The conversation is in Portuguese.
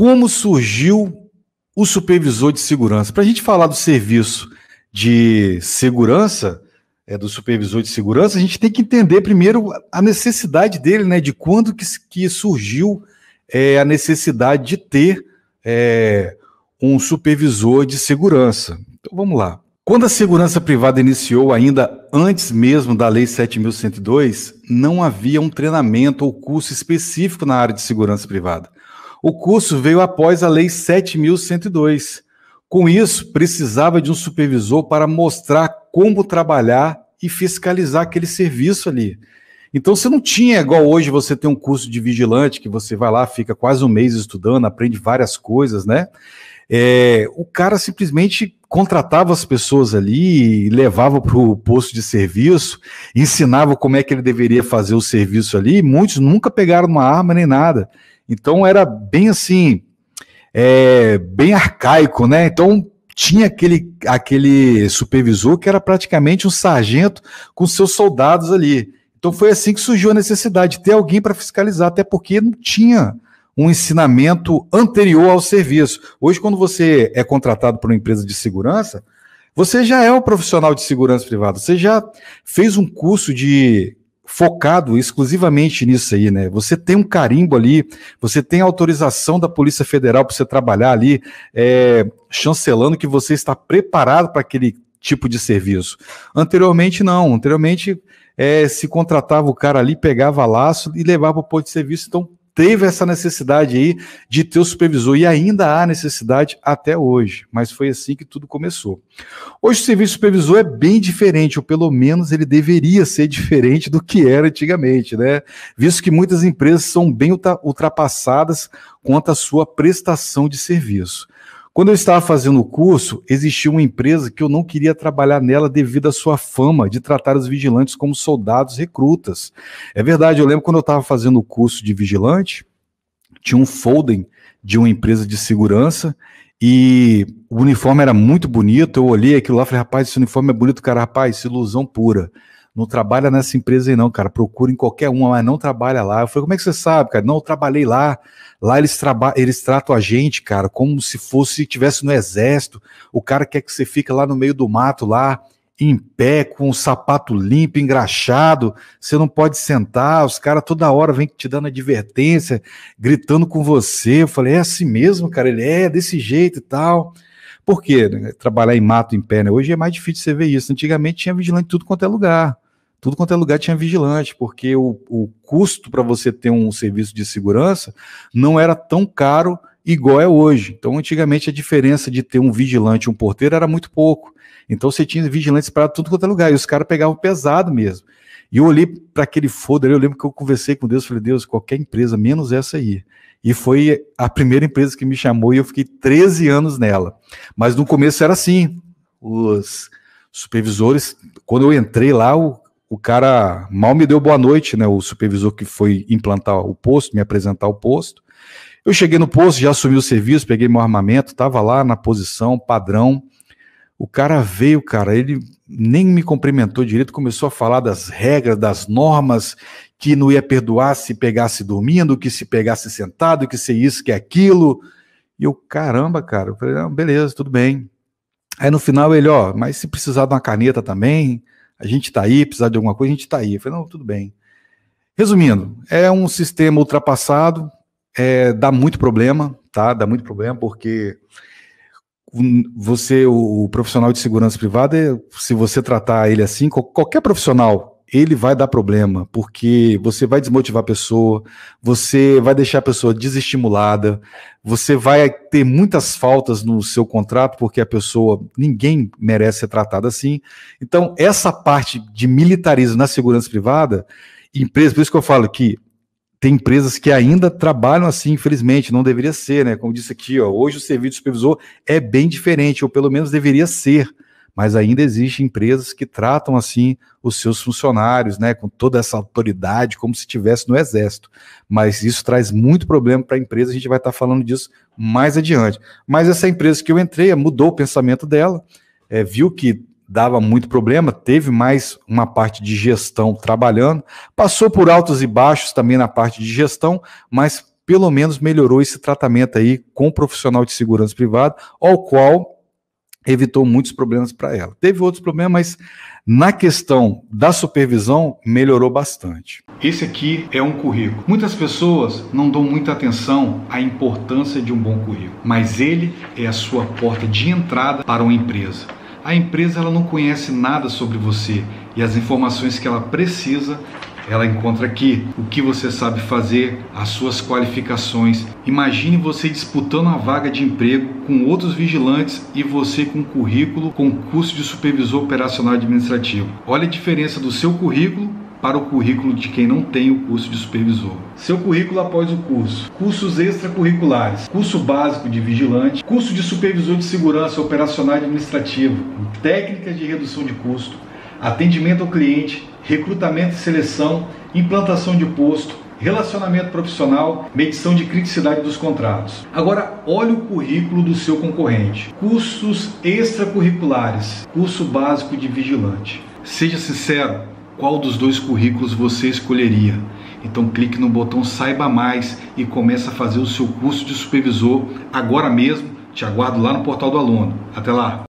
como surgiu o supervisor de segurança. Para a gente falar do serviço de segurança, é, do supervisor de segurança, a gente tem que entender primeiro a necessidade dele, né? De quando que, que surgiu é, a necessidade de ter é, um supervisor de segurança. Então vamos lá. Quando a segurança privada iniciou, ainda antes mesmo da Lei 7.102, não havia um treinamento ou curso específico na área de segurança privada. O curso veio após a Lei 7.102. Com isso, precisava de um supervisor para mostrar como trabalhar e fiscalizar aquele serviço ali. Então você não tinha, igual hoje você tem um curso de vigilante, que você vai lá, fica quase um mês estudando, aprende várias coisas, né? É, o cara simplesmente contratava as pessoas ali, levava para o posto de serviço, ensinava como é que ele deveria fazer o serviço ali, muitos nunca pegaram uma arma nem nada. Então era bem assim, é, bem arcaico, né? Então tinha aquele, aquele supervisor que era praticamente um sargento com seus soldados ali. Então foi assim que surgiu a necessidade de ter alguém para fiscalizar, até porque não tinha um ensinamento anterior ao serviço. Hoje, quando você é contratado por uma empresa de segurança, você já é um profissional de segurança privada, você já fez um curso de focado exclusivamente nisso aí, né? Você tem um carimbo ali, você tem autorização da Polícia Federal para você trabalhar ali, é, chancelando que você está preparado para aquele tipo de serviço. Anteriormente, não. Anteriormente, é, se contratava o cara ali, pegava laço e levava para o ponto de serviço. Então, teve essa necessidade aí de ter o supervisor e ainda há necessidade até hoje, mas foi assim que tudo começou. Hoje o serviço supervisor é bem diferente, ou pelo menos ele deveria ser diferente do que era antigamente, né? Visto que muitas empresas são bem ultrapassadas quanto à sua prestação de serviço. Quando eu estava fazendo o curso, existia uma empresa que eu não queria trabalhar nela devido à sua fama de tratar os vigilantes como soldados recrutas. É verdade, eu lembro quando eu estava fazendo o curso de vigilante, tinha um folder de uma empresa de segurança e o uniforme era muito bonito. Eu olhei aquilo lá e falei, rapaz, esse uniforme é bonito, cara, rapaz, é ilusão pura. Não trabalha nessa empresa aí, não, cara. Procura em qualquer uma, mas não trabalha lá. Eu falei, como é que você sabe, cara? Não, eu trabalhei lá. Lá eles, traba eles tratam a gente, cara, como se fosse tivesse no exército. O cara quer que você fique lá no meio do mato, lá em pé, com o sapato limpo, engraxado. Você não pode sentar. Os caras toda hora vêm te dando advertência, gritando com você. Eu falei, é assim mesmo, cara. Ele é desse jeito e tal. Por quê? Trabalhar em mato em pé, né? Hoje é mais difícil você ver isso. Antigamente tinha vigilante em tudo quanto é lugar tudo quanto é lugar tinha vigilante, porque o, o custo para você ter um serviço de segurança não era tão caro igual é hoje. Então, antigamente, a diferença de ter um vigilante e um porteiro era muito pouco. Então, você tinha vigilantes para tudo quanto é lugar, e os caras pegavam pesado mesmo. E eu olhei para aquele foda eu lembro que eu conversei com Deus, falei, Deus, qualquer empresa, menos essa aí. E foi a primeira empresa que me chamou e eu fiquei 13 anos nela. Mas no começo era assim, os supervisores, quando eu entrei lá, o, o cara mal me deu boa noite, né? O supervisor que foi implantar o posto, me apresentar o posto. Eu cheguei no posto, já assumi o serviço, peguei meu armamento, tava lá na posição padrão. O cara veio, cara, ele nem me cumprimentou direito, começou a falar das regras, das normas, que não ia perdoar se pegasse dormindo, que se pegasse sentado, que se isso, que aquilo. E eu, caramba, cara, eu falei, ah, beleza, tudo bem. Aí no final ele, ó, mas se precisar de uma caneta também, a gente está aí, precisar de alguma coisa, a gente está aí. Eu falei, não, tudo bem. Resumindo, é um sistema ultrapassado, é, dá muito problema, tá? Dá muito problema, porque você, o, o profissional de segurança privada, se você tratar ele assim, qualquer profissional ele vai dar problema, porque você vai desmotivar a pessoa, você vai deixar a pessoa desestimulada, você vai ter muitas faltas no seu contrato, porque a pessoa, ninguém merece ser tratada assim. Então, essa parte de militarismo na segurança privada, empresa, por isso que eu falo que tem empresas que ainda trabalham assim, infelizmente, não deveria ser, né? Como disse aqui, ó, hoje o serviço de supervisor é bem diferente, ou pelo menos deveria ser mas ainda existem empresas que tratam assim os seus funcionários, né, com toda essa autoridade, como se estivesse no exército. Mas isso traz muito problema para a empresa, a gente vai estar tá falando disso mais adiante. Mas essa empresa que eu entrei eh, mudou o pensamento dela, é, viu que dava muito problema, teve mais uma parte de gestão trabalhando, passou por altos e baixos também na parte de gestão, mas pelo menos melhorou esse tratamento aí com o profissional de segurança privada, ao qual evitou muitos problemas para ela. Teve outros problemas, mas na questão da supervisão melhorou bastante. Esse aqui é um currículo. Muitas pessoas não dão muita atenção à importância de um bom currículo, mas ele é a sua porta de entrada para uma empresa. A empresa ela não conhece nada sobre você e as informações que ela precisa ela encontra aqui o que você sabe fazer, as suas qualificações. Imagine você disputando a vaga de emprego com outros vigilantes e você com currículo com curso de supervisor operacional administrativo. Olha a diferença do seu currículo para o currículo de quem não tem o curso de supervisor. Seu currículo após o curso: cursos extracurriculares, curso básico de vigilante, curso de supervisor de segurança operacional administrativo, técnicas de redução de custo, atendimento ao cliente, recrutamento e seleção, implantação de posto, relacionamento profissional, medição de criticidade dos contratos. Agora, olhe o currículo do seu concorrente. Cursos extracurriculares, curso básico de vigilante. Seja sincero, qual dos dois currículos você escolheria? Então clique no botão saiba mais e comece a fazer o seu curso de supervisor agora mesmo. Te aguardo lá no portal do aluno. Até lá.